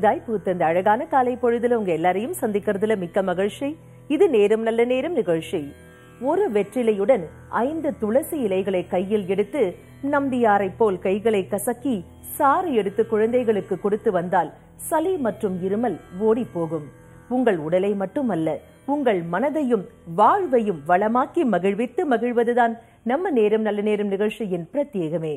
புதிதாய் பூத்த இந்த அழகான காலை பொழுதுல உங்க எல்லாரையும் சந்திக்கிறதுல மிக்க மகிழ்ச்சி இது நேரம் நல்ல நேரம் நிகழ்ச்சி ஒரு வெற்றிலையுடன் ஐந்து துளசி இலைகளை கையில் எடுத்து நம்பியாரை போல் கைகளை கசக்கி சாறு எடுத்து குழந்தைகளுக்கு கொடுத்து வந்தால் சளி மற்றும் இருமல் ஓடி போகும் உங்கள் உடலை மட்டுமல்ல உங்கள் மனதையும் வாழ்வையும் வளமாக்கி மகிழ்வித்து மகிழ்வதுதான் நம்ம நேரம் நல்ல நேரம் நிகழ்ச்சியின் பிரத்யேகமே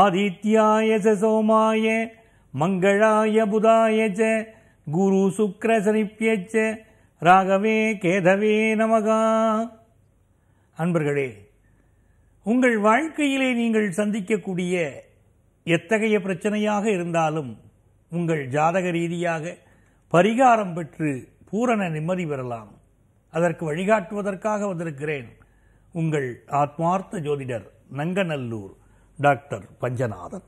ஆதித்யாய சோமாய மங்களாய புதாய ச குரு சுக்ர சனிப்பியச்ச ராகவே கேதவே நமகா அன்பர்களே உங்கள் வாழ்க்கையிலே நீங்கள் சந்திக்கக்கூடிய எத்தகைய பிரச்சனையாக இருந்தாலும் உங்கள் ஜாதக ரீதியாக பரிகாரம் பெற்று பூரண நிம்மதி பெறலாம் அதற்கு வழிகாட்டுவதற்காக வந்திருக்கிறேன் உங்கள் ஆத்மார்த்த ஜோதிடர் நங்கநல்லூர் டாக்டர் பஞ்சநாதன்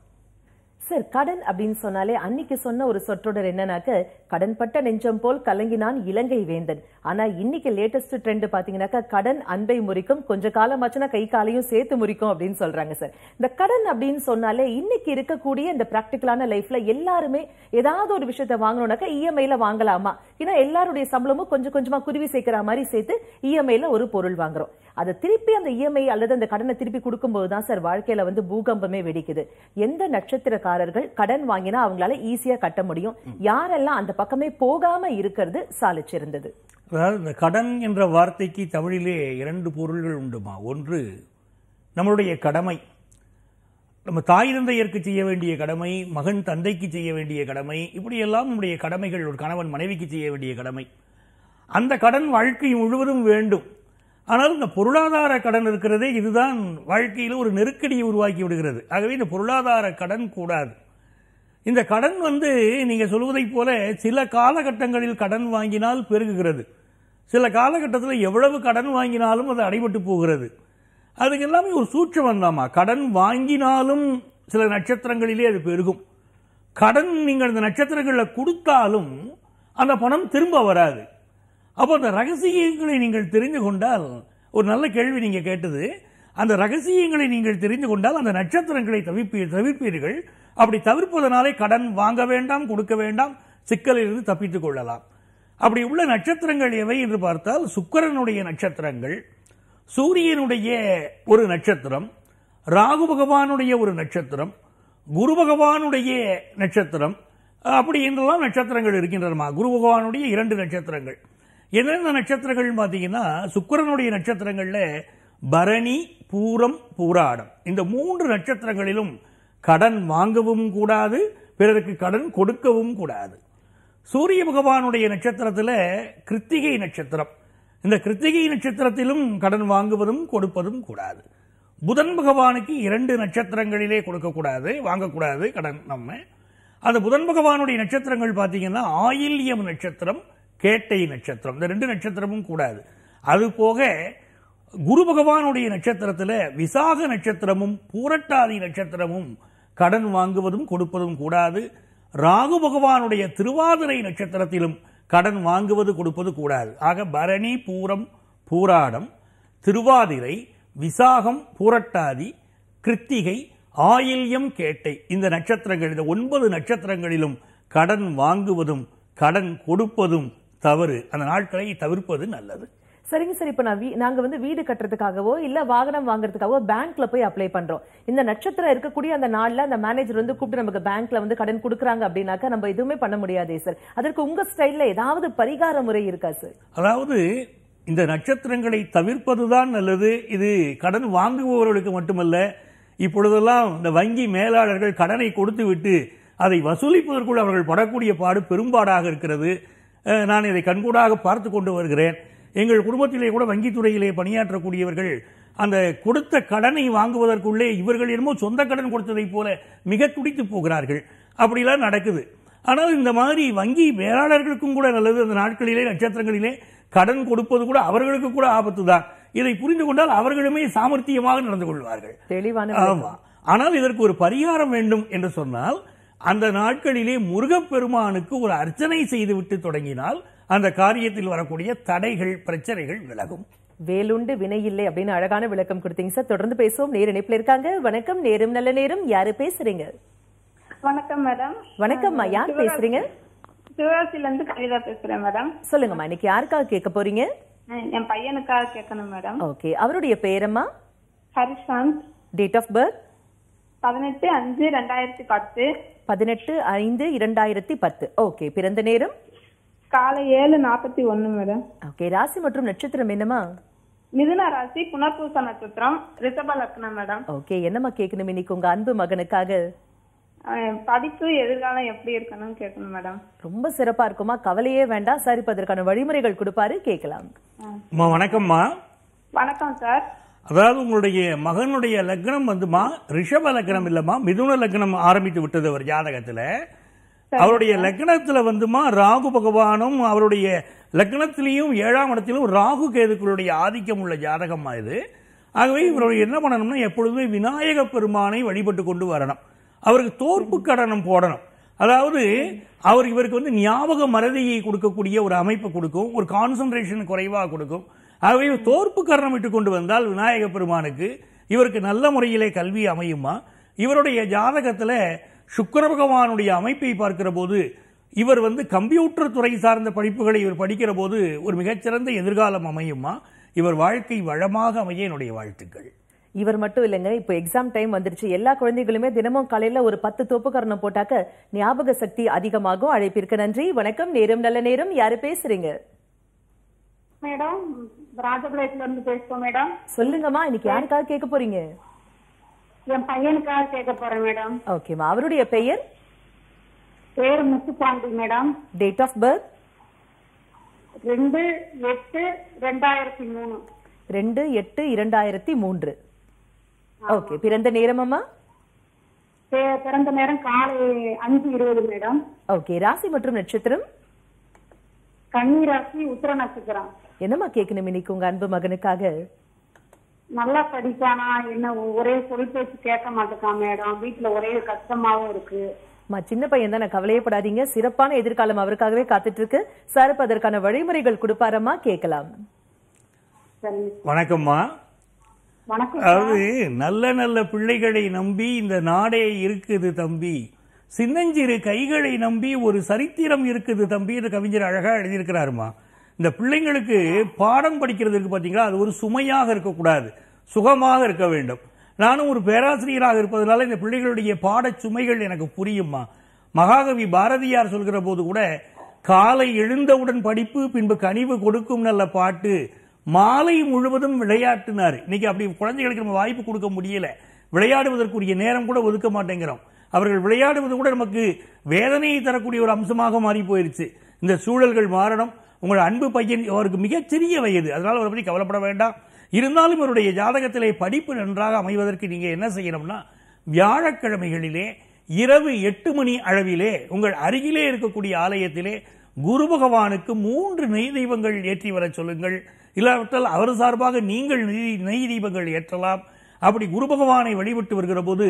சார் கடன் அப்படின்னு சொன்னாலே அன்னைக்கு சொன்ன ஒரு சொற்றொடர் என்னன்னாக்க கடன்பட்ட நெஞ்சம் போல் கலங்கினான் இலங்கை வேந்தன் ஆனா இன்னைக்கு லேட்டஸ்ட் ட்ரெண்ட் பாத்தீங்கன்னாக்க கடன் அன்பை முறிக்கும் கொஞ்ச காலமாச்சுன்னா கை காலையும் சேர்த்து முறிக்கும் அப்படின்னு சொல்றாங்க சார் இந்த கடன் அப்படின்னு சொன்னாலே இன்னைக்கு இருக்கக்கூடிய இந்த பிராக்டிக்கலான லைஃப்ல எல்லாருமே ஏதாவது ஒரு விஷயத்த வாங்கணும்னாக்க இஎம்ஐல e வாங்கலாமா ஏன்னா எல்லாருடைய சம்பளமும் கொஞ்சம் கொஞ்சமா குருவி சேர்க்கிற மாதிரி சேர்த்து இஎம்ஐல e ஒரு பொருள் வாங்குறோம் அதை திருப்பி அந்த இஎம்ஐ அல்லது அந்த கடனை திருப்பி கொடுக்கும்போது தான் சார் வாழ்க்கையில வந்து பூகம்பமே வெடிக்குது எந்த நட்சத்திரக்காரர்கள் கடன் வாங்கினா அவங்களால ஈஸியா கட்ட முடியும் யாரெல்லாம் அந்த பக்கமே போகாம இருக்கிறது சாலிச்சிருந்தது அதாவது இந்த கடன் என்ற வார்த்தைக்கு தமிழிலே இரண்டு பொருள்கள் உண்டுமா ஒன்று நம்மளுடைய கடமை நம்ம தாய் தந்தையருக்கு செய்ய வேண்டிய கடமை மகன் தந்தைக்கு செய்ய வேண்டிய கடமை இப்படியெல்லாம் நம்முடைய கடமைகள் ஒரு கணவன் மனைவிக்கு செய்ய வேண்டிய கடமை அந்த கடன் வாழ்க்கை முழுவதும் வேண்டும் ஆனால் இந்த பொருளாதார கடன் இருக்கிறதே இதுதான் வாழ்க்கையில் ஒரு நெருக்கடியை உருவாக்கி விடுகிறது ஆகவே இந்த பொருளாதார கடன் கூடாது இந்த கடன் வந்து நீங்கள் சொல்வதைப் போல சில காலகட்டங்களில் கடன் வாங்கினால் பெருகுகிறது சில காலகட்டத்தில் எவ்வளவு கடன் வாங்கினாலும் அது அடைபட்டு போகிறது அதுக்கு எல்லாமே ஒரு சூட்சம் வந்தாமா கடன் வாங்கினாலும் சில நட்சத்திரங்களிலே அது பெருகும் கடன் நீங்கள் இந்த நட்சத்திரங்களில் கொடுத்தாலும் அந்த பணம் திரும்ப வராது அப்போ அந்த ரகசியங்களை நீங்கள் தெரிந்து கொண்டால் ஒரு நல்ல கேள்வி நீங்கள் கேட்டது அந்த ரகசியங்களை நீங்கள் தெரிந்து கொண்டால் அந்த நட்சத்திரங்களை தவிப்பீ தவிர்ப்பீர்கள் அப்படி தவிர்ப்பதனாலே கடன் வாங்க வேண்டாம் கொடுக்க வேண்டாம் சிக்கலிலிருந்து தப்பித்துக் கொள்ளலாம் அப்படி உள்ள நட்சத்திரங்கள் எவை என்று பார்த்தால் சுக்கரனுடைய நட்சத்திரங்கள் சூரியனுடைய ஒரு நட்சத்திரம் ராகு பகவானுடைய ஒரு நட்சத்திரம் குரு பகவானுடைய நட்சத்திரம் அப்படி என்றெல்லாம் நட்சத்திரங்கள் இருக்கின்றனமா குரு பகவானுடைய இரண்டு நட்சத்திரங்கள் என்னென்ன நட்சத்திரங்கள்னு பார்த்தீங்கன்னா சுக்கரனுடைய நட்சத்திரங்களில் பரணி பூரம் பூராடம் இந்த மூன்று நட்சத்திரங்களிலும் கடன் வாங்கவும் கூடாது பிறருக்கு கடன் கொடுக்கவும் கூடாது சூரிய பகவானுடைய நட்சத்திரத்தில் கிருத்திகை நட்சத்திரம் இந்த கிருத்திகை நட்சத்திரத்திலும் கடன் வாங்குவதும் கொடுப்பதும் கூடாது புதன் பகவானுக்கு இரண்டு நட்சத்திரங்களிலே கொடுக்கக்கூடாது வாங்கக்கூடாது கடன் நம்ம அந்த புதன் பகவானுடைய நட்சத்திரங்கள் பார்த்தீங்கன்னா ஆயில்யம் நட்சத்திரம் கேட்டை நட்சத்திரம் இந்த ரெண்டு நட்சத்திரமும் கூடாது அது போக குரு பகவானுடைய நட்சத்திரத்தில் விசாக நட்சத்திரமும் பூரட்டாதி நட்சத்திரமும் கடன் வாங்குவதும் கொடுப்பதும் கூடாது ராகு பகவானுடைய திருவாதிரை நட்சத்திரத்திலும் கடன் வாங்குவது கொடுப்பது கூடாது ஆக பரணி பூரம் பூராடம் திருவாதிரை விசாகம் பூரட்டாதி கிருத்திகை ஆயில்யம் கேட்டை இந்த நட்சத்திரங்கள் இந்த ஒன்பது நட்சத்திரங்களிலும் கடன் வாங்குவதும் கடன் கொடுப்பதும் தவறு அந்த நாட்களை தவிர்ப்பது நல்லது சரிங்க சார் இப்போ நான் நாங்க வந்து வீடு கட்டுறதுக்காகவோ இல்ல வாகனம் வாங்குறதுக்காகவோ பேங்க்ல போய் அப்ளை பண்றோம் இந்த நட்சத்திரம் இருக்கக்கூடிய அந்த நாள்ல அந்த மேனேஜர் வந்து கூப்பிட்டு நமக்கு பேங்க்ல வந்து கடன் கொடுக்குறாங்க அப்படின்னாக்கா நம்ம எதுவுமே பண்ண முடியாதே சார் அதற்கு உங்க ஸ்டைல்ல ஏதாவது பரிகார முறை இருக்கா சார் அதாவது இந்த நட்சத்திரங்களை தவிர்ப்பதுதான் நல்லது இது கடன் வாங்குபவர்களுக்கு மட்டுமல்ல இப்பொழுதெல்லாம் இந்த வங்கி மேலாளர்கள் கடனை கொடுத்து விட்டு அதை வசூலிப்பதற்குள் அவர்கள் படக்கூடிய பாடு பெரும்பாடாக இருக்கிறது நான் இதை கண்கூடாக பார்த்து கொண்டு வருகிறேன் எங்கள் குடும்பத்திலே கூட வங்கித்துறையிலே பணியாற்றக்கூடியவர்கள் அந்த கொடுத்த கடனை வாங்குவதற்குள்ளே இவர்கள் என்னமோ சொந்த கடன் கொடுத்ததைப் போல மிக துடித்து போகிறார்கள் அப்படிலாம் நடக்குது ஆனால் இந்த மாதிரி வங்கி மேலாளர்களுக்கும் கூட நல்லது அந்த நாட்களிலே நட்சத்திரங்களிலே கடன் கொடுப்பது கூட அவர்களுக்கு கூட ஆபத்து தான் இதை புரிந்து கொண்டால் அவர்களுமே சாமர்த்தியமாக நடந்து கொள்வார்கள் ஆமா ஆனால் இதற்கு ஒரு பரிகாரம் வேண்டும் என்று சொன்னால் அந்த நாட்களிலே முருகப்பெருமானுக்கு ஒரு அர்ச்சனை செய்துவிட்டு தொடங்கினால் அந்த காரியத்தில் வரக்கூடிய தடைகள் பிரச்சனைகள் விலகும் வேலுண்டு வினை இல்லை அப்படின்னு அழகான விளக்கம் கொடுத்தீங்க சார் தொடர்ந்து பேசுவோம் நேர் இணைப்புல இருக்காங்க வணக்கம் நேரும் நல்ல நேரம் யாரு பேசுறீங்க வணக்கம் மேடம் வணக்கம்மா யார் பேசுறீங்க சிவகாசில இருந்து கவிதா பேசுறேன் மேடம் சொல்லுங்கம்மா இன்னைக்கு யாருக்காக கேட்க போறீங்க என் பையனுக்காக கேட்கணும் மேடம் ஓகே அவருடைய பேரம்மா ஹரிசாந்த் டேட் ஆஃப் பர்த் பதினெட்டு அஞ்சு ரெண்டாயிரத்தி பத்து பதினெட்டு ஐந்து இரண்டாயிரத்தி பத்து ஓகே பிறந்த நேரம் காலை ஏழு நாற்பத்தி ஒன்னு மேடம் ஓகே ராசி மற்றும் நட்சத்திரம் என்னமா மிதுன ராசி புனர்பூச நட்சத்திரம் ரிஷப லக்னம் மேடம் ஓகே என்னம்மா கேட்கணும் இன்னைக்கு உங்க அன்பு மகனுக்காக அஹ் படிப்பு எதிர்காலம் எப்படி இருக்கணும்னு கேட்கணும் மேடம் ரொம்ப சிறப்பா இருக்குமா கவலையே வேண்டாம் சரிப்பதற்கான வழிமுறைகள் கொடுப்பாரு கேட்கலாம் வணக்கம்மா வணக்கம் சார் அதாவது உங்களுடைய மகனுடைய லக்னம் வந்துமா ரிஷப லக்னம் இல்லம்மா மிதுன லக்னம் ஆரம்பித்து விட்டது அவர் ஜாதகத்துல அவருடைய லக்னத்துல வந்துமா ராகு பகவானும் அவருடைய லக்னத்திலையும் ஏழாம் இடத்திலும் ராகு கேதுக்களுடைய ஆதிக்கம் உள்ள ஜாதகமா இது ஆகவே இவருடைய என்ன பண்ணணும்னா எப்பொழுதுமே விநாயக பெருமானை வழிபட்டு கொண்டு வரணும் அவருக்கு தோற்பு கடனம் போடணும் அதாவது அவர் இவருக்கு வந்து ஞாபக மறதியை கொடுக்கக்கூடிய ஒரு அமைப்பு கொடுக்கும் ஒரு கான்சன்ட்ரேஷன் குறைவாக கொடுக்கும் ஆகவே தோற்பு கரணம் இட்டு கொண்டு வந்தால் விநாயக பெருமானுக்கு இவருக்கு நல்ல முறையிலே கல்வி அமையுமா இவருடைய ஜாதகத்தில் சுக்கர பகவானுடைய அமைப்பை பார்க்கிற போது இவர் வந்து கம்ப்யூட்டர் துறை சார்ந்த படிப்புகளை இவர் படிக்கிற போது ஒரு மிகச்சிறந்த எதிர்காலம் அமையுமா இவர் வாழ்க்கை வளமாக அமைய என்னுடைய வாழ்த்துக்கள் இவர் மட்டும் இல்லைங்க இப்போ எக்ஸாம் டைம் வந்துருச்சு எல்லா குழந்தைகளுமே தினமும் காலையில் ஒரு பத்து தோப்பு கரணம் போட்டாக்க ஞாபக சக்தி அதிகமாகும் அழைப்பிற்கு நன்றி வணக்கம் நேரம் நல்ல நேரம் யாரு பேசுறீங்க மேடம் ராஜபாளையத்துல இருந்து பேசுறோம் மேடம் சொல்லுங்கம்மா இன்னைக்கு யாருக்காக கேட்க போறீங்க என் பையனுக்காக கேட்க போறேன் மேடம் ஓகேம்மா அவருடைய பெயர் பேர் Muthupandi madam date of birth ரெண்டு எட்டு ரெண்டாயிரத்தி மூணு ரெண்டு எட்டு இரண்டாயிரத்தி மூன்று ஓகே பிறந்த நேரமம்மா பிறந்த நேரம் காலை அஞ்சு இருபது மேடம் ஓகே ராசி மற்றும் நட்சத்திரம் கன்னி ராசி உத்திர நட்சத்திரம் என்னம்மா கேட்கணும் இன்னைக்கு அன்பு மகனுக்காக நல்லா படிச்சானா என்ன ஒரே சொல் பேச்சு கேட்க மாட்டேக்கான் மேடம் வீட்டுல ஒரே கஷ்டமாவும் இருக்கு சின்ன பையன் தானே கவலையப்படாதீங்க சிறப்பான எதிர்காலம் அவருக்காகவே காத்துட்டு இருக்கு சார் அதற்கான வழிமுறைகள் கொடுப்பாரம்மா கேட்கலாம் வணக்கம்மா அதாவது நல்ல நல்ல பிள்ளைகளை நம்பி இந்த நாடே இருக்குது தம்பி சின்னஞ்சிறு கைகளை நம்பி ஒரு சரித்திரம் இருக்குது தம்பி என்று கவிஞர் அழகா எழுதியிருக்கிறாருமா இந்த பிள்ளைங்களுக்கு பாடம் படிக்கிறதுக்கு பார்த்தீங்களா அது ஒரு சுமையாக இருக்கக்கூடாது சுகமாக இருக்க வேண்டும் நானும் ஒரு பேராசிரியராக இருப்பதனால இந்த பிள்ளைகளுடைய பாட சுமைகள் எனக்கு புரியுமா மகாகவி பாரதியார் சொல்கிற போது கூட காலை எழுந்தவுடன் படிப்பு பின்பு கனிவு கொடுக்கும் நல்ல பாட்டு மாலை முழுவதும் விளையாட்டினார் இன்னைக்கு அப்படி குழந்தைகளுக்கு நம்ம வாய்ப்பு கொடுக்க முடியல விளையாடுவதற்குரிய நேரம் கூட ஒதுக்க மாட்டேங்கிறோம் அவர்கள் விளையாடுவது கூட நமக்கு வேதனையை தரக்கூடிய ஒரு அம்சமாக மாறி போயிருச்சு இந்த சூழல்கள் மாறணும் உங்களோட அன்பு பையன் அவருக்கு மிகச்சிறிய வயது அதனால் அவரை பற்றி கவலைப்பட வேண்டாம் இருந்தாலும் இவருடைய ஜாதகத்திலே படிப்பு நன்றாக அமைவதற்கு நீங்கள் என்ன செய்யணும்னா வியாழக்கிழமைகளிலே இரவு எட்டு மணி அளவிலே உங்கள் அருகிலே இருக்கக்கூடிய ஆலயத்திலே குரு பகவானுக்கு மூன்று நெய் தெய்வங்கள் ஏற்றி வர சொல்லுங்கள் இல்லாவிட்டால் அவர் சார்பாக நீங்கள் நெய் தெய்வங்கள் ஏற்றலாம் அப்படி குரு பகவானை வழிபட்டு வருகிற போது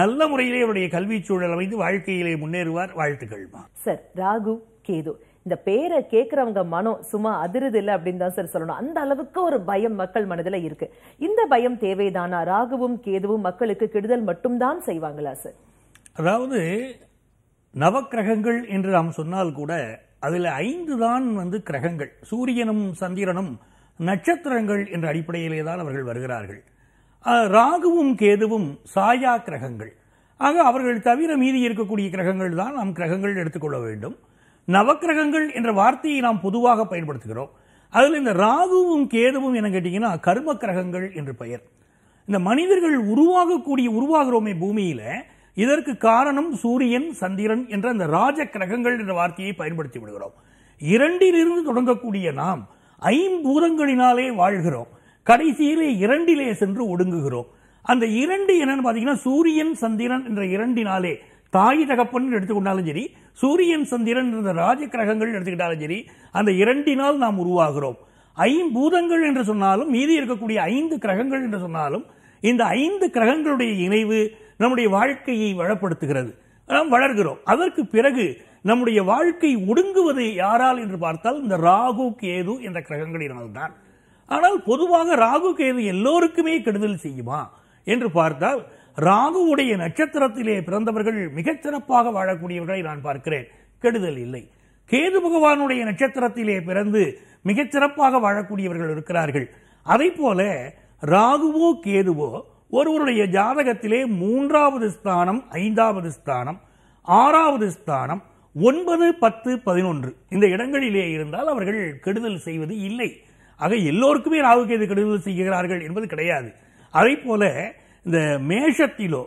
நல்ல முறையிலே அவருடைய கல்வி சூழல் அமைந்து வாழ்க்கையிலே முன்னேறுவார் வாழ்த்துக்கள் சார் ராகு கேது இந்த பேரை கேட்குறவங்க மனம் சும்மா அதிருது இல்லை அப்படின்னு தான் சார் சொல்லணும் அந்த அளவுக்கு ஒரு பயம் மக்கள் மனதில் இருக்கு இந்த பயம் தேவைதானா ராகுவும் கேதுவும் மக்களுக்கு கெடுதல் மட்டும்தான் செய்வாங்களா சார் அதாவது நவக்கிரகங்கள் என்று நாம் சொன்னால் கூட அதில் ஐந்து தான் வந்து கிரகங்கள் சூரியனும் சந்திரனும் நட்சத்திரங்கள் என்ற அடிப்படையிலே தான் அவர்கள் வருகிறார்கள் ராகுவும் கேதுவும் சாயா கிரகங்கள் ஆக அவர்கள் தவிர மீதி இருக்கக்கூடிய கிரகங்கள் தான் நாம் கிரகங்கள் எடுத்துக்கொள்ள வேண்டும் நவக்கிரகங்கள் என்ற வார்த்தையை நாம் பொதுவாக பயன்படுத்துகிறோம் அதில் இந்த ராகுவும் கேதுவும் என்ன கேட்டீங்கன்னா கர்ம கிரகங்கள் என்று பெயர் இந்த மனிதர்கள் உருவாகக்கூடிய உருவாகிறோமே பூமியில் இதற்கு காரணம் சூரியன் சந்திரன் என்ற அந்த ராஜ கிரகங்கள் என்ற வார்த்தையை பயன்படுத்தி விடுகிறோம் இரண்டிலிருந்து தொடங்கக்கூடிய நாம் ஐம்பூதங்களினாலே வாழ்கிறோம் கடைசியிலே இரண்டிலே சென்று ஒடுங்குகிறோம் அந்த இரண்டு என்னன்னு பார்த்தீங்கன்னா சூரியன் சந்திரன் என்ற இரண்டினாலே தாய் தகப்பன் எடுத்துக்கொண்டாலும் சரி சூரியன் சந்திரன் இருந்த ராஜ கிரகங்கள் எடுத்துக்கிட்டாலும் சரி அந்த இரண்டினால் நாம் உருவாகிறோம் ஐம்பூதங்கள் என்று சொன்னாலும் மீதி இருக்கக்கூடிய ஐந்து கிரகங்கள் என்று சொன்னாலும் இந்த ஐந்து கிரகங்களுடைய இணைவு நம்முடைய வாழ்க்கையை வளப்படுத்துகிறது நாம் வளர்கிறோம் அதற்கு பிறகு நம்முடைய வாழ்க்கை ஒடுங்குவது யாரால் என்று பார்த்தால் இந்த ராகு கேது என்ற கிரகங்களினால்தான் ஆனால் பொதுவாக ராகு கேது எல்லோருக்குமே கெடுதல் செய்யுமா என்று பார்த்தால் ராகுவுடைய நட்சத்திரத்திலே பிறந்தவர்கள் மிகச் சிறப்பாக வாழக்கூடியவர்களை நான் பார்க்கிறேன் கெடுதல் இல்லை கேது பகவானுடைய நட்சத்திரத்திலே பிறந்து மிகச் சிறப்பாக வாழக்கூடியவர்கள் இருக்கிறார்கள் அதை போல ராகுவோ கேதுவோ ஒருவருடைய ஜாதகத்திலே மூன்றாவது ஸ்தானம் ஐந்தாவது ஸ்தானம் ஆறாவது ஸ்தானம் ஒன்பது பத்து பதினொன்று இந்த இடங்களிலே இருந்தால் அவர்கள் கெடுதல் செய்வது இல்லை ஆக எல்லோருக்குமே ராகு கேது கெடுதல் செய்கிறார்கள் என்பது கிடையாது அதை போல இந்த மேஷத்திலோ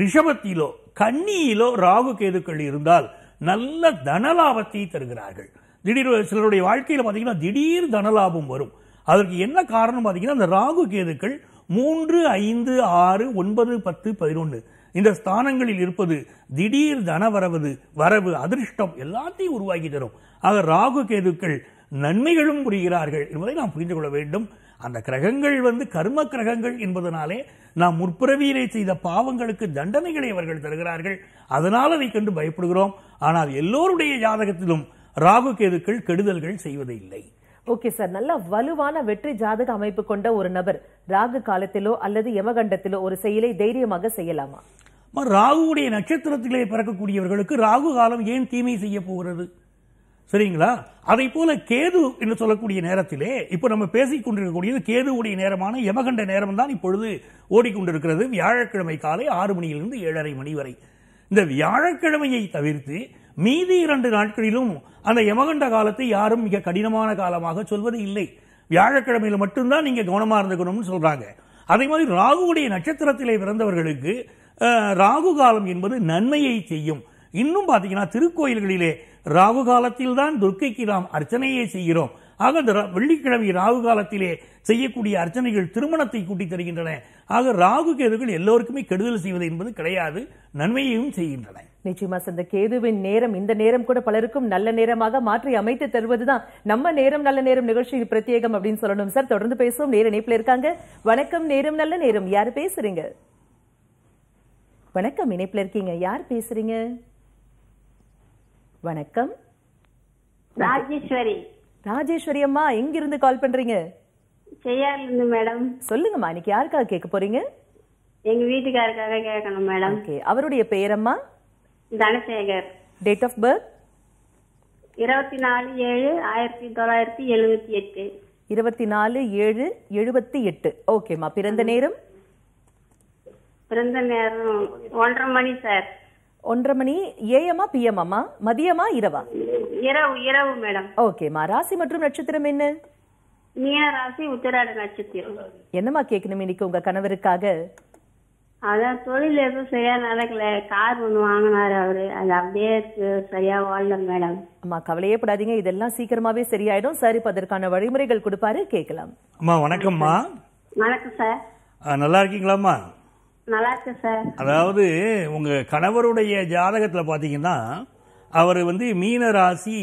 ரிஷபத்திலோ கன்னியிலோ ராகு கேதுக்கள் இருந்தால் நல்ல தனலாபத்தை தருகிறார்கள் திடீர் சிலருடைய வாழ்க்கையில் பார்த்தீங்கன்னா திடீர் தனலாபம் வரும் அதற்கு என்ன காரணம் பார்த்தீங்கன்னா அந்த ராகு கேதுக்கள் மூன்று ஐந்து ஆறு ஒன்பது பத்து பதினொன்று இந்த ஸ்தானங்களில் இருப்பது திடீர் தன வரவது வரவு அதிர்ஷ்டம் எல்லாத்தையும் உருவாக்கி தரும் ஆக ராகு கேதுக்கள் நன்மைகளும் புரிகிறார்கள் என்பதை நாம் புரிந்து கொள்ள வேண்டும் அந்த கிரகங்கள் வந்து கர்ம கிரகங்கள் என்பதனாலே நாம் முற்பிறவியிலே செய்த பாவங்களுக்கு தண்டனைகளை அவர்கள் தருகிறார்கள் அதனால் அதை கண்டு பயப்படுகிறோம் ஆனால் எல்லோருடைய ஜாதகத்திலும் ராகு கேதுக்கள் கெடுதல்கள் செய்வது இல்லை ஓகே சார் நல்ல வலுவான வெற்றி ஜாதக அமைப்பு கொண்ட ஒரு நபர் ராகு காலத்திலோ அல்லது யமகண்டத்திலோ ஒரு செயலை தைரியமாக செய்யலாமா ராகுடைய நட்சத்திரத்திலே பிறக்கக்கூடியவர்களுக்கு ராகு காலம் ஏன் தீமை செய்ய போகிறது சரிங்களா அதை போல கேது என்று சொல்லக்கூடிய நேரத்திலே இப்போ நம்ம பேசிக் கொண்டிருக்கக்கூடியது கேதுவுடைய நேரமான யமகண்ட நேரம் தான் இப்பொழுது ஓடிக்கொண்டிருக்கிறது வியாழக்கிழமை காலை ஆறு மணியிலிருந்து ஏழரை மணி வரை இந்த வியாழக்கிழமையை தவிர்த்து மீதி இரண்டு நாட்களிலும் அந்த யமகண்ட காலத்தை யாரும் மிக கடினமான காலமாக சொல்வது இல்லை வியாழக்கிழமையில் மட்டும்தான் நீங்கள் கவனமாக இருந்துக்கணும்னு சொல்கிறாங்க அதே மாதிரி ராகுவுடைய நட்சத்திரத்திலே பிறந்தவர்களுக்கு ராகு காலம் என்பது நன்மையை செய்யும் இன்னும் பார்த்தீங்கன்னா திருக்கோயில்களிலே ராகு காலத்தில் தான் துர்க்கைக்கு நாம் அர்ச்சனையே செய்கிறோம் ஆக இந்த வெள்ளிக்கிழமை ராகு காலத்திலே செய்யக்கூடிய அர்ச்சனைகள் திருமணத்தை கூட்டித் தருகின்றன ஆக ராகு கேதுகள் எல்லோருக்குமே கெடுதல் செய்வது என்பது கிடையாது நன்மையையும் செய்கின்றன நிச்சயமா இந்த கேதுவின் நேரம் இந்த நேரம் கூட பலருக்கும் நல்ல நேரமாக மாற்றி அமைத்து தருவதுதான் நம்ம நேரம் நல்ல நேரம் நிகழ்ச்சி பிரத்யேகம் அப்படின்னு சொல்லணும் சார் தொடர்ந்து பேசுவோம் நேர இணைப்பில் இருக்காங்க வணக்கம் நேரம் நல்ல நேரம் யார் பேசுறீங்க வணக்கம் இணைப்பில் இருக்கீங்க யார் பேசுறீங்க வணக்கம் ராஜேஸ்வரி ராஜேஸ்வரி அம்மா எங்க இருந்து கால் பண்றீங்க செய்யால மேடம் சொல்லுங்கம்மா இன்னைக்கு யாருக்காக கேட்க போறீங்க எங்க வீட்டுக்காரருக்காக கேட்கணும் மேடம் ஓகே அவருடைய பெயர் அம்மா தனசேகர் டேட் ஆஃப் பர்த் இருபத்தி நாலு ஏழு ஆயிரத்தி தொள்ளாயிரத்தி எழுபத்தி எட்டு இருபத்தி நாலு ஏழு எழுபத்தி எட்டு ஓகேம்மா பிறந்த நேரம் பிறந்த நேரம் ஒன்றரை மணி சார் ஒன்றரை மணி ஏஎம்மா பிஎம்மா மதியமா இரவா இரவு இரவு மேடம் ஓகேம்மா ராசி மற்றும் நட்சத்திரம் என்ன மீன ராசி உத்தராட நட்சத்திரம் என்னம்மா கேட்கணும் இன்னைக்கு உங்க கணவருக்காக அதான் தொழில் எதுவும் சரியா நடக்கல கார் ஒன்று வாங்கினாரு அவரு அது அப்படியே சரியா வாழல மேடம் அம்மா கவலையே படாதீங்க இதெல்லாம் சீக்கிரமாவே சரியாயிடும் சரி அதற்கான வழிமுறைகள் கொடுப்பாரு கேட்கலாம் அம்மா வணக்கம்மா வணக்கம் சார் நல்லா இருக்கீங்களாம்மா அதாவது உங்க கணவருடைய ஜாதகத்துல பாத்தீங்கன்னா அவர் வந்து மீன ராசி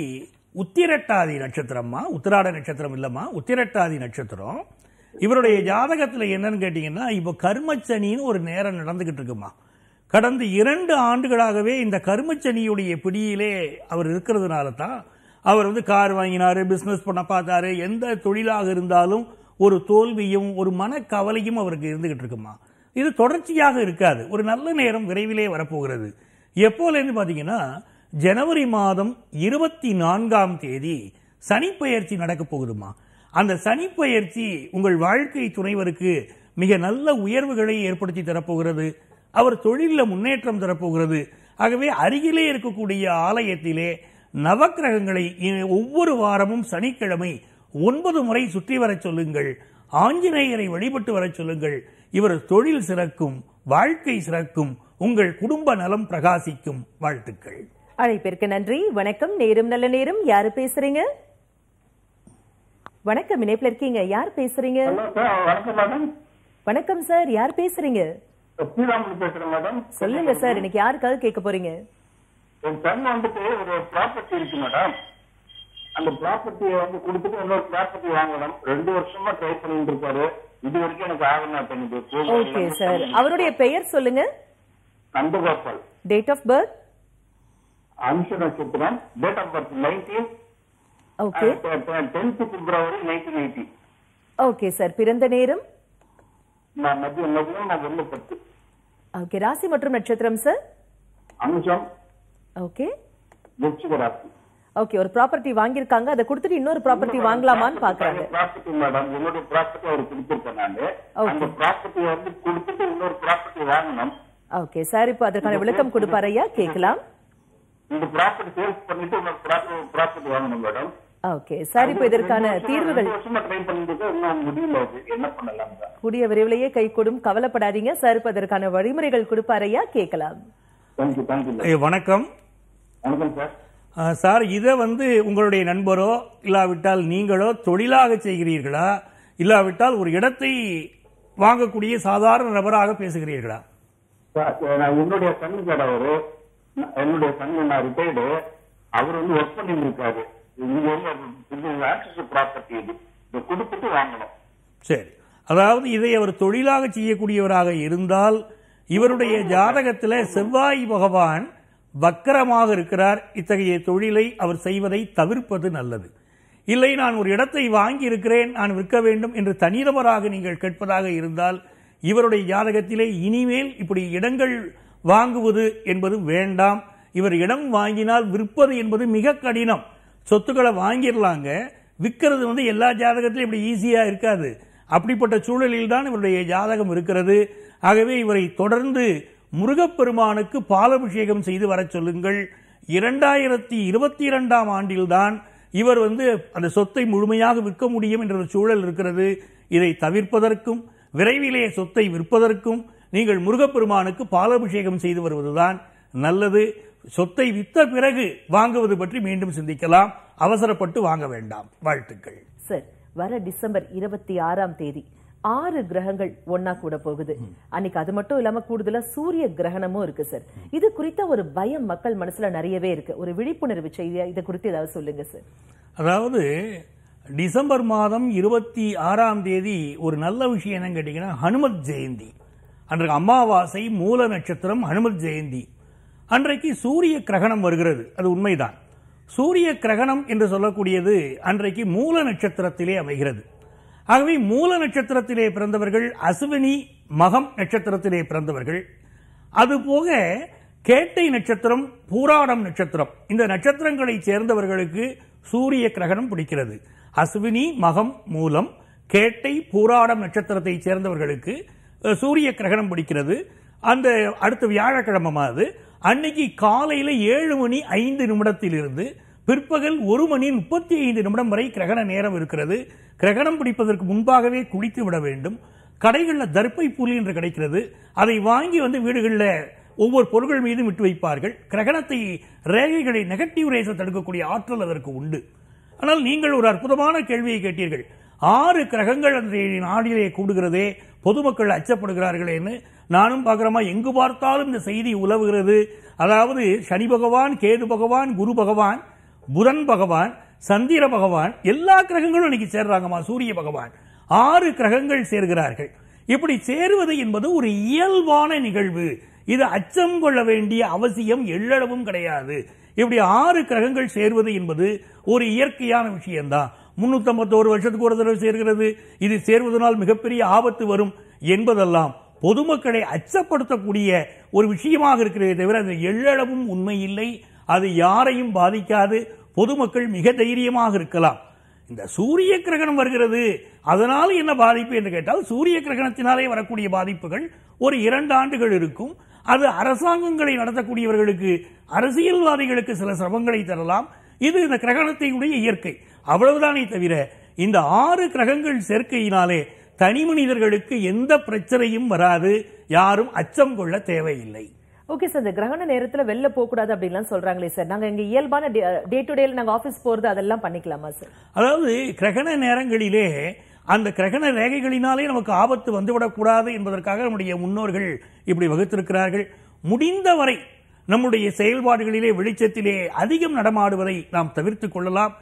உத்திரட்டாதி நட்சத்திரமா உத்திராட நட்சத்திரம் இல்லம்மா உத்திரட்டாதி நட்சத்திரம் இவருடைய ஜாதகத்துல என்னன்னு கேட்டீங்கன்னா இப்போ கர்மச்சனின்னு ஒரு நேரம் நடந்துகிட்டு இருக்குமா கடந்த இரண்டு ஆண்டுகளாகவே இந்த கர்மச்சனியுடைய பிடியிலே அவர் இருக்கிறதுனால தான் அவர் வந்து கார் வாங்கினாரு பிஸ்னஸ் பண்ண பார்த்தாரு எந்த தொழிலாக இருந்தாலும் ஒரு தோல்வியும் ஒரு மனக்கவலையும் அவருக்கு இருந்துகிட்டு இருக்குமா இது தொடர்ச்சியாக இருக்காது ஒரு நல்ல நேரம் விரைவிலே வரப்போகிறது எப்போலன்னு பார்த்தீங்கன்னா ஜனவரி மாதம் இருபத்தி நான்காம் தேதி சனிப்பெயர்ச்சி நடக்கப் போகுதுமா அந்த சனிப்பெயர்ச்சி உங்கள் வாழ்க்கை துணைவருக்கு மிக நல்ல உயர்வுகளை ஏற்படுத்தி தரப்போகிறது அவர் தொழிலில் முன்னேற்றம் தரப்போகிறது ஆகவே அருகிலே இருக்கக்கூடிய ஆலயத்திலே நவக்கிரகங்களை ஒவ்வொரு வாரமும் சனிக்கிழமை ஒன்பது முறை சுற்றி வரச் சொல்லுங்கள் ஆஞ்சநேயரை வழிபட்டு வரச் சொல்லுங்கள் இவர் தொழில் சிறக்கும் வாழ்க்கை சிறக்கும் உங்கள் குடும்ப நலம் பிரகாசிக்கும் வாழ்த்துக்கள் அழைப்பிற்கு நன்றி வணக்கம் நேரும் நல்ல நேரம் யாரு பேசுறீங்க வணக்கம் இணைப்புல இருக்கீங்க யார் பேசுறீங்க வணக்கம் சார் யார் பேசுறீங்க சொல்லுங்க சார் இன்னைக்கு யாருக்காக கேட்க போறீங்க என் பெண் வந்துட்டு ஒரு ப்ராப்பர்ட்டி இருக்கு மேடம் அந்த ப்ராப்பர்ட்டியை வந்து கொடுத்துட்டு இன்னொரு ப்ராப்பர்ட்டி வாங்கணும் ரெண்டு வருஷமா ட்ரை பண்ணிட்டு இருக்காரு இது வரைக்கும் எனக்கு ஓகே சார் அவருடைய பெயர் சொல்லுங்க நந்தகோபால் டேட் ஆஃப் பர்த் அம்ச நட்சத்திரம் date of birth nineteen okay tenth February nineteen eighty okay sir பிறந்த நேரம் நான் நான் பத்து ஓகே ராசி மற்றும் நட்சத்திரம் சார் அம்சம் ஓகே ராசி ஓகே ஒரு ப்ராப்பர்ட்டி வாங்கியிருக்காங்க அதை கொடுத்துட்டு இன்னொரு ப்ராப்பர்ட்டி வாங்கலாமான்னு பாக்குறாங்க ப்ராப்பர்ட்டி மேடம் என்னோட ப்ராப்பர்ட்டி அவர் கொடுத்துருக்கேன் அந்த ப்ராப்பர்ட்டி வந்து கொடுத்துட்டு இன்னொரு ப்ராப்பர்ட்டி வாங்கணும் ஓகே சார் இப்போ அதற்கான விளக்கம் கொடுப்பாரையா கேட்கலாம் இந்த ப்ராப்பர்ட்டி சேல்ஸ் பண்ணிட்டு இன்னொரு ப்ராப்பர்ட்டி வாங்கணும் மேடம் ஓகே சார் இப்போ இதற்கான தீர்வுகள் கூடிய விரைவிலேயே கை கொடும் கவலைப்படாதீங்க சார் இப்போ அதற்கான வழிமுறைகள் கொடுப்பாரையா கேட்கலாம் வணக்கம் வணக்கம் சார் சார் இதை வந்து உங்களுடைய நண்பரோ இல்லாவிட்டால் நீங்களோ தொழிலாக செய்கிறீர்களா இல்லாவிட்டால் ஒரு இடத்தை வாங்கக்கூடிய சாதாரண நபராக பேசுகிறீர்களா என்னுடைய என்னுடைய ரிட்டையர்டு அவர் வந்து ஒர்க் சரி அதாவது இதை அவர் தொழிலாக செய்யக்கூடியவராக இருந்தால் இவருடைய ஜாதகத்தில் செவ்வாய் பகவான் வக்கரமாக இருக்கிறார் இத்தகைய தொழிலை அவர் செய்வதை தவிர்ப்பது நல்லது இல்லை நான் ஒரு இடத்தை வாங்கி இருக்கிறேன் நான் விற்க வேண்டும் என்று தனிநபராக நீங்கள் கேட்பதாக இருந்தால் இவருடைய ஜாதகத்திலே இனிமேல் இப்படி இடங்கள் வாங்குவது என்பது வேண்டாம் இவர் இடம் வாங்கினால் விற்பது என்பது மிக கடினம் சொத்துக்களை வாங்கிடலாங்க விற்கிறது வந்து எல்லா ஜாதகத்திலும் இப்படி ஈஸியாக இருக்காது அப்படிப்பட்ட சூழலில் தான் இவருடைய ஜாதகம் இருக்கிறது ஆகவே இவரை தொடர்ந்து முருகப்பெருமானுக்கு பாலபிஷேகம் செய்து வர சொல்லுங்கள் இரண்டாயிரத்தி இருபத்தி இரண்டாம் ஆண்டில்தான் இவர் வந்து அந்த சொத்தை முழுமையாக விற்க முடியும் என்ற ஒரு சூழல் இருக்கிறது இதை தவிர்ப்பதற்கும் விரைவிலேயே சொத்தை விற்பதற்கும் நீங்கள் முருகப்பெருமானுக்கு பாலபிஷேகம் செய்து வருவதுதான் நல்லது சொத்தை வித்த பிறகு வாங்குவது பற்றி மீண்டும் சிந்திக்கலாம் அவசரப்பட்டு வாங்க வேண்டாம் வாழ்த்துக்கள் சார் வர டிசம்பர் இருபத்தி ஆறாம் தேதி ஆறு கிரகங்கள் ஒன்னா கூட போகுது அன்னைக்கு அது மட்டும் இல்லாம கூடுதலா சூரிய கிரகணமும் இருக்கு சார் இது குறித்த ஒரு பயம் மக்கள் மனசுல நிறையவே இருக்கு ஒரு விழிப்புணர்வு செய்தியா இதை குறித்து ஏதாவது சொல்லுங்க சார் அதாவது டிசம்பர் மாதம் இருபத்தி ஆறாம் தேதி ஒரு நல்ல விஷயம் என்னன்னு கேட்டீங்கன்னா ஹனுமத் ஜெயந்தி அன்றைக்கு அமாவாசை மூல நட்சத்திரம் ஹனுமத் ஜெயந்தி அன்றைக்கு சூரிய கிரகணம் வருகிறது அது உண்மைதான் சூரிய கிரகணம் என்று சொல்லக்கூடியது அன்றைக்கு மூல நட்சத்திரத்திலே அமைகிறது ஆகவே மூல நட்சத்திரத்திலே பிறந்தவர்கள் அசுவினி மகம் நட்சத்திரத்திலே பிறந்தவர்கள் அதுபோக கேட்டை நட்சத்திரம் பூராடம் நட்சத்திரம் இந்த நட்சத்திரங்களை சேர்ந்தவர்களுக்கு சூரிய கிரகணம் பிடிக்கிறது அஸ்வினி மகம் மூலம் கேட்டை பூராடம் நட்சத்திரத்தை சேர்ந்தவர்களுக்கு சூரிய கிரகணம் பிடிக்கிறது அந்த அடுத்த வியாழக்கிழமமாவது அன்னைக்கு காலையில் ஏழு மணி ஐந்து நிமிடத்திலிருந்து இருந்து பிற்பகல் ஒரு மணி முப்பத்தி ஐந்து நிமிடம் வரை கிரகண நேரம் இருக்கிறது கிரகணம் பிடிப்பதற்கு முன்பாகவே குளித்து விட வேண்டும் கடைகளில் தர்ப்பை புலி என்று கிடைக்கிறது அதை வாங்கி வந்து வீடுகளில் ஒவ்வொரு பொருட்கள் மீதும் விட்டு வைப்பார்கள் கிரகணத்தை ரேகைகளை நெகட்டிவ் ரேச தடுக்கக்கூடிய ஆற்றல் அதற்கு உண்டு ஆனால் நீங்கள் ஒரு அற்புதமான கேள்வியை கேட்டீர்கள் ஆறு கிரகங்கள் அந்த நாடிலே கூடுகிறதே பொதுமக்கள் அச்சப்படுகிறார்களேன்னு நானும் பார்க்குறமா எங்கு பார்த்தாலும் இந்த செய்தி உலவுகிறது அதாவது சனி பகவான் கேது பகவான் குரு பகவான் புதன் பகவான் சந்திர பகவான் எல்லா கிரகங்களும் இன்னைக்கு சேர்றாங்கம்மா சூரிய பகவான் ஆறு கிரகங்கள் சேர்கிறார்கள் இப்படி சேருவது என்பது ஒரு இயல்பான நிகழ்வு இது அச்சம் கொள்ள வேண்டிய அவசியம் எள்ளளவும் கிடையாது இப்படி ஆறு கிரகங்கள் சேர்வது என்பது ஒரு இயற்கையான விஷயம்தான் முன்னூத்தம்பத்தோரு வருஷத்துக்கு ஒரு தடவை சேர்கிறது இது சேர்வதனால் மிகப்பெரிய ஆபத்து வரும் என்பதெல்லாம் பொதுமக்களை அச்சப்படுத்தக்கூடிய ஒரு விஷயமாக இருக்கிறதே தவிர அது எள்ளளவும் உண்மையில்லை அது யாரையும் பாதிக்காது பொதுமக்கள் மிக தைரியமாக இருக்கலாம் இந்த சூரிய கிரகணம் வருகிறது அதனால் என்ன பாதிப்பு என்று கேட்டால் சூரிய கிரகணத்தினாலே வரக்கூடிய பாதிப்புகள் ஒரு இரண்டு ஆண்டுகள் இருக்கும் அது அரசாங்கங்களை நடத்தக்கூடியவர்களுக்கு அரசியல்வாதிகளுக்கு சில சிரமங்களை தரலாம் இது இந்த கிரகணத்தையுடைய இயற்கை அவ்வளவுதானே தவிர இந்த ஆறு கிரகங்கள் சேர்க்கையினாலே தனி மனிதர்களுக்கு எந்த பிரச்சனையும் வராது யாரும் அச்சம் கொள்ள தேவையில்லை ஓகே சார் இந்த கிரகண நேரத்தில் வெளில போகக்கூடாது அப்படிலாம் சொல்கிறாங்களே சார் நாங்கள் எங்கள் இயல்பான டே டு டேல நாங்கள் ஆஃபீஸ் போகிறது அதெல்லாம் பண்ணிக்கலாமா சார் அதாவது கிரகண நேரங்களிலே அந்த கிரகண ரேகைகளினாலே நமக்கு ஆபத்து வந்துவிடக்கூடாது என்பதற்காக நம்முடைய முன்னோர்கள் இப்படி வகுத்திருக்கிறார்கள் முடிந்தவரை நம்முடைய செயல்பாடுகளிலே வெளிச்சத்திலே அதிகம் நடமாடுவதை நாம் தவிர்த்து கொள்ளலாம்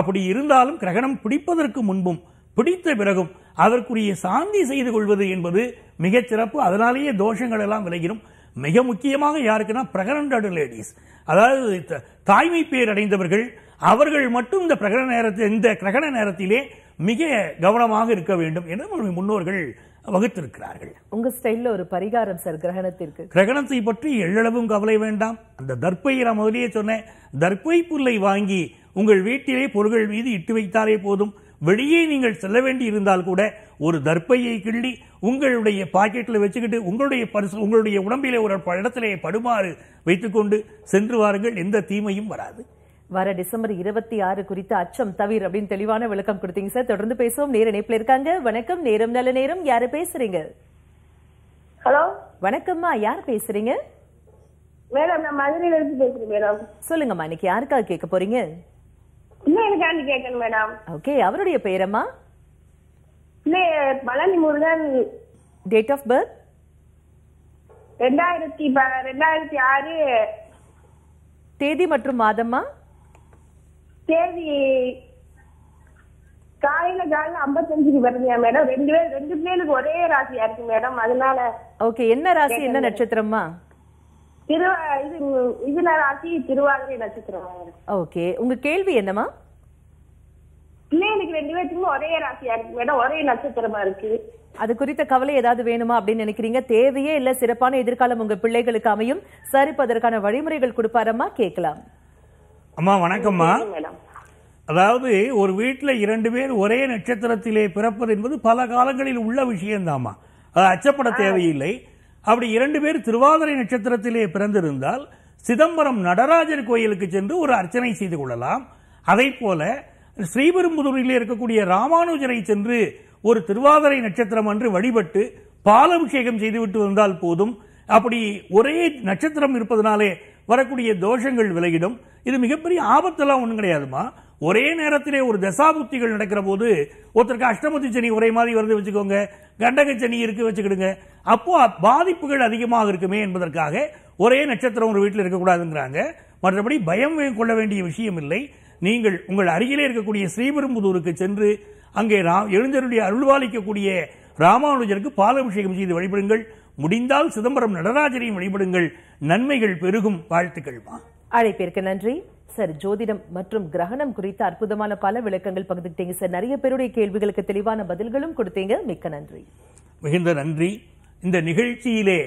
அப்படி இருந்தாலும் கிரகணம் பிடிப்பதற்கு முன்பும் பிடித்த பிறகும் அதற்குரிய சாந்தி செய்து கொள்வது என்பது மிகச் சிறப்பு அதனாலேயே தோஷங்கள் எல்லாம் விளைகிறோம் மிக முக்கியமாக யாருக்குன்னா பிரகரண்டடு லேடிஸ் அதாவது தாய்மை பேர் அடைந்தவர்கள் அவர்கள் மட்டும் இந்த பிரகடன நேரத்தில் இந்த கிரகண நேரத்திலே மிக கவனமாக இருக்க வேண்டும் என்று முன்னோர்கள் வகுத்திருக்கிறார்கள் உங்க ஸ்டைல்ல ஒரு பரிகாரம் சார் கிரகணத்திற்கு கிரகணத்தை பற்றி எள்ளளவும் கவலை வேண்டாம் அந்த தற்பை நான் முதலே சொன்னேன் தற்பை புல்லை வாங்கி உங்கள் வீட்டிலே பொருள்கள் மீது இட்டு வைத்தாலே போதும் வெளியே நீங்கள் செல்ல வேண்டி இருந்தால் கூட ஒரு தற்பையை கிள்ளி உங்களுடைய பாக்கெட்டில் வச்சுக்கிட்டு உங்களுடைய பரிசு உங்களுடைய உடம்பிலே ஒரு இடத்திலே படுமாறு வைத்துக்கொண்டு சென்று வாருங்கள் எந்த தீமையும் வராது வர டிசம்பர் இருபத்தி ஆறு குறித்த அச்சம் தவிர அப்படின்னு தெளிவான விளக்கம் கொடுத்தீங்க சார் தொடர்ந்து பேசுவோம் நேர இணைப்புல இருக்காங்க வணக்கம் நேரம் நல்ல நேரம் யாரு பேசுறீங்க ஹலோ வணக்கம்மா யார் பேசுறீங்க மேடம் நான் மதுரையில இருந்து பேசுறேன் மேடம் சொல்லுங்கம்மா இன்னைக்கு யாருக்காக கேட்க போறீங்க மேடம் ஓகே அவருடைய பெயரம்மா Palani Murugan date of birth ரெண்டாயிரத்தி ரெண்டாயிரத்தி ஆறு தேதி மற்றும் மாதம்மா தேதி காலையில காலையில ஐம்பத்தஞ்சுக்கு வருதுயா மேடம் ரெண்டு பேர் ரெண்டு பேருக்கு ஒரே ராசியா இருக்கு மேடம் அதனால ஓகே என்ன ராசி என்ன நட்சத்திரம்மா திருவா இது இதுல ராசி திருவாதிரை நட்சத்திரம் ஓகே உங்க கேள்வி என்னம்மா பிள்ளைகளுக்கு ரெண்டு பேருக்குமே ஒரே ராசியா இருக்கு மேடம் ஒரே நட்சத்திரமா இருக்கு அது குறித்த கவலை ஏதாவது வேணுமா அப்படின்னு நினைக்கிறீங்க தேவையே இல்ல சிறப்பான எதிர்காலம் உங்க பிள்ளைகளுக்கு அமையும் சரிப்பதற்கான வழிமுறைகள் கொடுப்பாரம்மா கேட்கலாம் அம்மா வணக்கம்மா மேடம் அதாவது ஒரு வீட்டில் இரண்டு பேர் ஒரே நட்சத்திரத்திலே பிறப்பது என்பது பல காலங்களில் உள்ள விஷயம்தாம்மா அது அச்சப்பட தேவையில்லை அப்படி இரண்டு பேர் திருவாதிரை நட்சத்திரத்திலே பிறந்திருந்தால் சிதம்பரம் நடராஜர் கோயிலுக்கு சென்று ஒரு அர்ச்சனை செய்து கொள்ளலாம் அதை போல ஸ்ரீபெரும்புதூரிலே இருக்கக்கூடிய ராமானுஜரை சென்று ஒரு திருவாதிரை நட்சத்திரம் அன்று வழிபட்டு பாலபிஷேகம் செய்துவிட்டு வந்தால் போதும் அப்படி ஒரே நட்சத்திரம் இருப்பதனாலே வரக்கூடிய தோஷங்கள் விலகிடும் இது மிகப்பெரிய ஆபத்தெல்லாம் ஒன்றும் கிடையாதுமா ஒரே நேரத்திலே ஒரு தசாபுக்திகள் நடக்கிற போது ஒருத்தருக்கு அஷ்டமதி சனி ஒரே மாதிரி வருது வச்சுக்கோங்க கண்டக சனி இருக்கு வச்சுக்கிடுங்க அப்போ பாதிப்புகள் அதிகமாக இருக்குமே என்பதற்காக ஒரே நட்சத்திரம் ஒரு வீட்டில் இருக்கக்கூடாதுங்கிறாங்க மற்றபடி பயம் கொள்ள வேண்டிய விஷயம் இல்லை நீங்கள் உங்கள் அருகிலே இருக்கக்கூடிய ஸ்ரீபெரும்புதூருக்கு சென்று அங்கே எழுந்தருடைய அருள்வாளிக்கக்கூடிய ராமானுஜருக்கு பாலாபிஷேகம் செய்து வழிபடுங்கள் முடிந்தால் சிதம்பரம் நடராஜரையும் வழிபடுங்கள் நன்மைகள் பெருகும் வாழ்த்துக்கள் அழைப்பிற்கு நன்றி சார் ஜோதிடம் மற்றும் கிரகணம் குறித்த அற்புதமான பல விளக்கங்கள் பகிர்ந்துட்டீங்க சார் நிறைய பேருடைய கேள்விகளுக்கு தெளிவான பதில்களும் கொடுத்தீங்க மிக்க நன்றி மிகுந்த நன்றி இந்த நிகழ்ச்சியிலே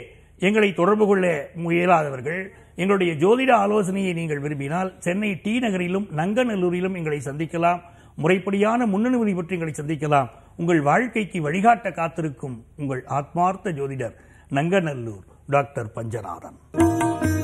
எங்களை தொடர்பு கொள்ள முயலாதவர்கள் எங்களுடைய ஜோதிட ஆலோசனையை நீங்கள் விரும்பினால் சென்னை டி நகரிலும் நங்கநல்லூரிலும் எங்களை சந்திக்கலாம் முறைப்படியான முன்னனுமதி பற்றி எங்களை சந்திக்கலாம் உங்கள் வாழ்க்கைக்கு வழிகாட்ட காத்திருக்கும் உங்கள் ஆத்மார்த்த ஜோதிடர் நங்கநல்லூர் டாக்டர் பஞ்சநாதன்